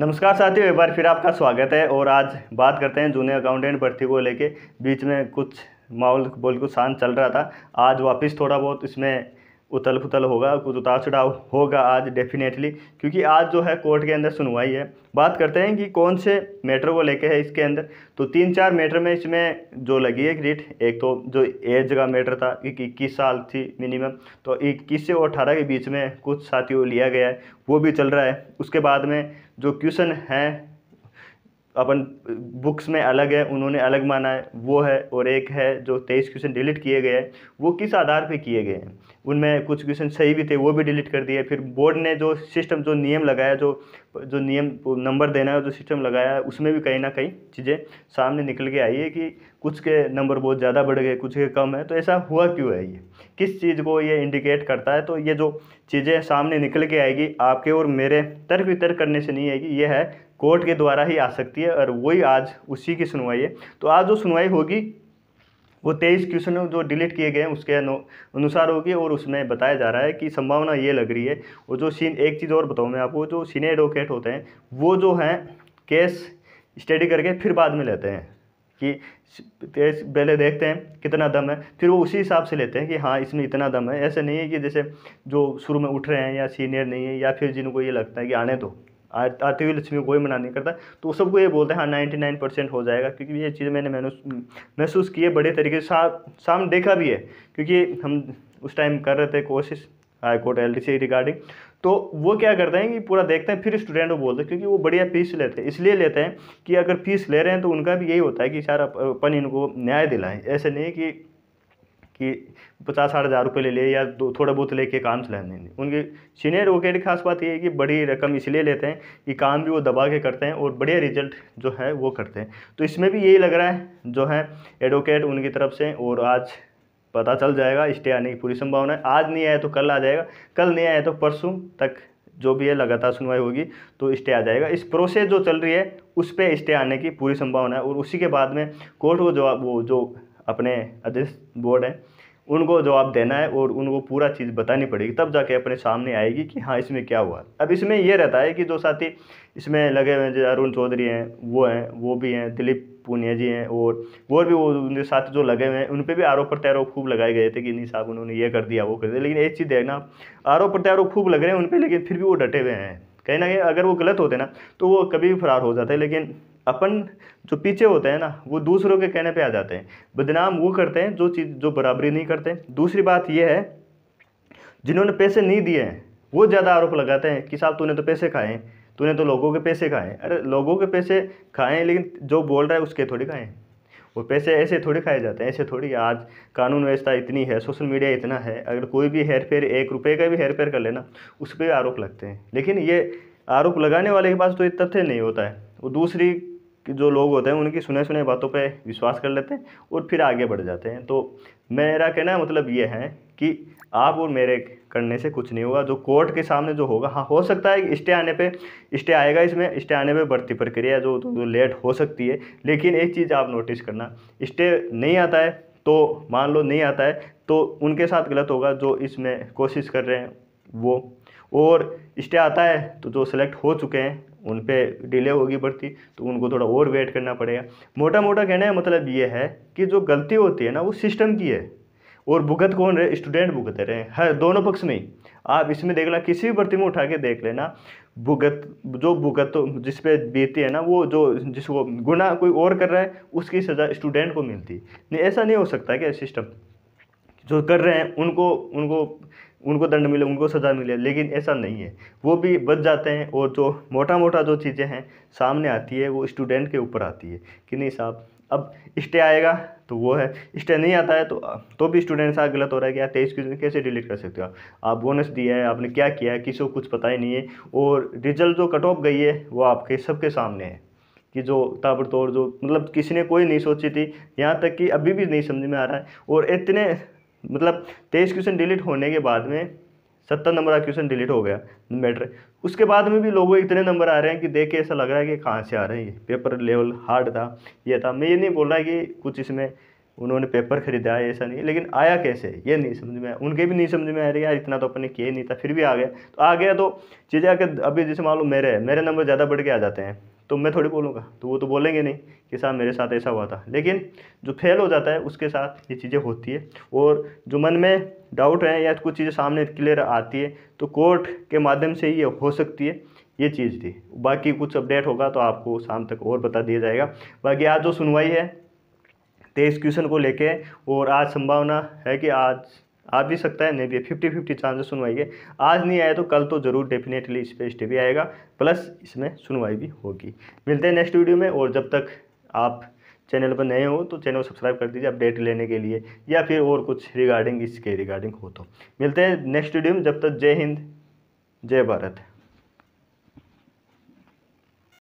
नमस्कार साथियों एक बार फिर आपका स्वागत है और आज बात करते हैं जूनियर अकाउंटेंट भर्ती को लेके बीच में कुछ माहौल बोल कुछ शांत चल रहा था आज वापस थोड़ा बहुत इसमें उतल फुतल होगा कुछ उतार चढ़ाव होगा आज डेफिनेटली क्योंकि आज जो है कोर्ट के अंदर सुनवाई है बात करते हैं कि कौन से मैटर को लेके है इसके अंदर तो तीन चार मैटर में इसमें जो लगी है क्रिट एक तो जो एज का मैटर था कि इक्कीस साल थी मिनिमम तो इक्कीस से और अठारह के बीच में कुछ साथियों लिया गया है वो भी चल रहा है उसके बाद में जो क्वेश्चन हैं अपन बुक्स में अलग है उन्होंने अलग माना है वो है और एक है जो तेईस क्वेश्चन डिलीट किए गए हैं वो किस आधार पे किए गए हैं उनमें कुछ क्वेश्चन सही भी थे वो भी डिलीट कर दिए फिर बोर्ड ने जो सिस्टम जो नियम लगाया जो जो नियम नंबर देना है जो सिस्टम लगाया है उसमें भी कहीं ना कहीं चीज़ें सामने निकल के आई है कि कुछ के नंबर बहुत ज़्यादा बढ़ गए कुछ के कम है तो ऐसा हुआ क्यों है ये किस चीज़ को ये इंडिकेट करता है तो ये जो चीज़ें सामने निकल के आएगी आपके और मेरे तर्क वितर्क करने से नहीं आएगी ये है कोर्ट के द्वारा ही आ सकती है और वही आज उसी की सुनवाई है तो आज जो सुनवाई होगी वो तेईस क्वेश्चन जो डिलीट किए गए हैं उसके अनुसार होगी और उसमें बताया जा रहा है कि संभावना ये लग रही है और जो सीन एक चीज़ और बताऊँ मैं आपको जो सीनियर एडवोकेट होते हैं वो जो हैं केस स्टडी करके फिर बाद में लेते हैं कि केस पहले देखते हैं कितना दम है फिर वो उसी हिसाब से लेते हैं कि हाँ इसमें इतना दम है ऐसे नहीं है कि जैसे जो शुरू में उठ रहे हैं या सीनियर नहीं है या फिर जिनको ये लगता है कि आने दो आती हुई लक्ष्मी कोई मना नहीं करता तो वो सबको ये बोलता है हाँ नाइन्टी नाइन परसेंट हो जाएगा क्योंकि ये चीज़ मैंने महसूस की है बड़े तरीके से सा, सामने देखा भी है क्योंकि हम उस टाइम कर रहे थे कोशिश हाई कोर्ट एल रिगार्डिंग तो वो क्या करते हैं कि पूरा देखते हैं फिर स्टूडेंट को बोलते हैं क्योंकि वो बढ़िया फीस लेते हैं इसलिए लेते हैं कि अगर फीस ले रहे हैं तो उनका भी यही होता है कि सर अपन इनको न्याय दिलाएं ऐसे नहीं कि कि पचास साठ हज़ार रुपये ले लिए या दो थोड़ा बहुत लेके काम चला नहीं उनके सीनियर एडवोकेट की खास बात ये है कि बड़ी रकम इसलिए लेते हैं कि काम भी वो दबा के करते हैं और बढ़िया रिजल्ट जो है वो करते हैं तो इसमें भी यही लग रहा है जो है एडवोकेट उनकी तरफ से और आज पता चल जाएगा स्टे आने की पूरी संभावना है आज नहीं आया तो कल आ जाएगा कल नहीं आया तो परसों तक जो भी है लगातार सुनवाई होगी तो स्टे आ जाएगा इस प्रोसेस जो चल रही है उस पर स्टे आने की पूरी संभावना है और उसी के बाद में कोर्ट को जवाब वो जो अपने अध्यक्ष बोर्ड हैं उनको जवाब देना है और उनको पूरा चीज़ बतानी पड़ेगी तब जाके अपने सामने आएगी कि हाँ इसमें क्या हुआ अब इसमें यह रहता है कि जो साथी इसमें लगे हुए हैं जो अरुण चौधरी हैं वो हैं वो भी हैं दिलीप पूनिया जी हैं और और भी वो उनके साथ जो लगे हुए हैं उन पर भी आरोप प्रत्यारोप खूब लगाए गए थे कि नहीं साहब उन्होंने ये कर दिया वो कर दिया लेकिन एक चीज़ देखना आरोप प्रत्यारोप खूब लग रहे हैं उन पर लेकिन फिर भी वो डटे हुए हैं कहीं ना कहीं अगर वो गलत होते ना तो वो कभी भी फरार हो जाते लेकिन अपन जो पीछे होते हैं ना वो दूसरों के कहने पे आ जाते हैं बदनाम वो करते हैं जो चीज़ जो बराबरी नहीं करते दूसरी बात ये है जिन्होंने पैसे नहीं दिए हैं वो ज़्यादा आरोप लगाते हैं कि साहब तूने तो पैसे खाए तूने तो लोगों के पैसे खाए अरे लोगों के पैसे खाए लेकिन जो बोल रहा है उसके थोड़ी खाएँ वो पैसे ऐसे थोड़े खाए जाते हैं ऐसे थोड़ी आज कानून व्यवस्था इतनी है सोशल मीडिया इतना है अगर कोई भी हेर फेर एक रुपये का भी हेर फेर कर लेना उस पर आरोप लगते हैं लेकिन ये आरोप लगाने वाले के पास तो ये तथ्य नहीं होता है वो दूसरी जो लोग होते हैं उनकी सुने सुने बातों पे विश्वास कर लेते हैं और फिर आगे बढ़ जाते हैं तो मेरा कहना मतलब ये है कि आप और मेरे करने से कुछ नहीं होगा जो कोर्ट के सामने जो होगा हाँ हो सकता है स्टे आने पे स्टे आएगा इसमें स्टे आने पे बढ़ती प्रक्रिया जो, जो लेट हो सकती है लेकिन एक चीज़ आप नोटिस करना स्टे नहीं आता है तो मान लो नहीं आता है तो उनके साथ गलत होगा जो इसमें कोशिश कर रहे हैं वो और स्टे आता है तो जो सेलेक्ट हो चुके हैं उन पर डिले होगी बढ़ती तो उनको थोड़ा और वेट करना पड़ेगा मोटा मोटा कहने का मतलब ये है कि जो गलती होती है ना वो सिस्टम की है और भुगत कौन रहे स्टूडेंट भुगत रहे हैं हर दोनों पक्ष में आप इसमें देख लेना किसी भी भर्ती में उठा के देख लेना भुगत जो भुगत जिस पे बीती है ना वो जो जिसको गुना कोई और कर रहा है उसकी सज़ा स्टूडेंट को मिलती नहीं ऐसा नहीं हो सकता क्या सिस्टम जो कर रहे हैं उनको उनको उनको दंड मिले उनको सज़ा मिले लेकिन ऐसा नहीं है वो भी बच जाते हैं और जो मोटा मोटा जो चीज़ें हैं सामने आती है वो स्टूडेंट के ऊपर आती है कि नहीं साहब अब स्टे आएगा तो वो है स्टे नहीं आता है तो तो भी स्टूडेंट साथ गलत हो रहा है कि यार तेईस क्वेश्चन कैसे डिलीट कर सकते हो आप बोनस दिया है आपने क्या किया है किसी को कुछ पता ही नहीं है और रिजल्ट जो कट ऑफ गई है वो आपके सबके सामने है कि जो ताबड़तोड़ जो मतलब किसी ने कोई नहीं सोची थी यहाँ तक कि अभी भी नहीं समझ में आ रहा है और इतने मतलब तेईस क्वेश्चन डिलीट होने के बाद में सत्तर नंबर का क्वेश्चन डिलीट हो गया मैटर उसके बाद में भी लोगों इतने नंबर आ रहे हैं कि देख के ऐसा लग रहा है कि कहाँ से आ रहे हैं ये पेपर लेवल हार्ड था ये था मैं ये नहीं बोल रहा कि कुछ इसमें उन्होंने पेपर खरीदा है ऐसा नहीं लेकिन आया कैसे ये नहीं समझ में आया उनके भी नहीं समझ में आ रही यार इतना तो अपने किए नहीं था फिर भी आ गया तो आ गया तो चीज़ें आके अभी जैसे मान लो मेरे मेरे नंबर ज़्यादा बढ़ के आ जाते हैं तो मैं थोड़ी बोलूँगा तो वो तो बोलेंगे नहीं कि साहब मेरे साथ ऐसा हुआ था लेकिन जो फेल हो जाता है उसके साथ ये चीज़ें होती है और जो मन में डाउट है या कुछ चीज़ें सामने क्लियर आती है तो कोर्ट के माध्यम से ये हो सकती है ये चीज़ थी बाकी कुछ अपडेट होगा तो आपको शाम तक और बता दिया जाएगा बाकी आज जो सुनवाई है तेईस क्वेश्चन को लेके और आज संभावना है कि आज आ भी सकता है नहीं भी फिफ्टी फिफ्टी चांसेस सुनवाई के आज नहीं आया तो कल तो जरूर डेफिनेटली इस पर स्टे भी आएगा प्लस इसमें सुनवाई भी होगी मिलते हैं नेक्स्ट वीडियो में और जब तक आप चैनल पर नए हो तो चैनल सब्सक्राइब कर दीजिए अपडेट लेने के लिए या फिर और कुछ रिगार्डिंग इसके रिगार्डिंग हो तो मिलते हैं नेक्स्ट वीडियो में जब तक जय हिंद जय भारत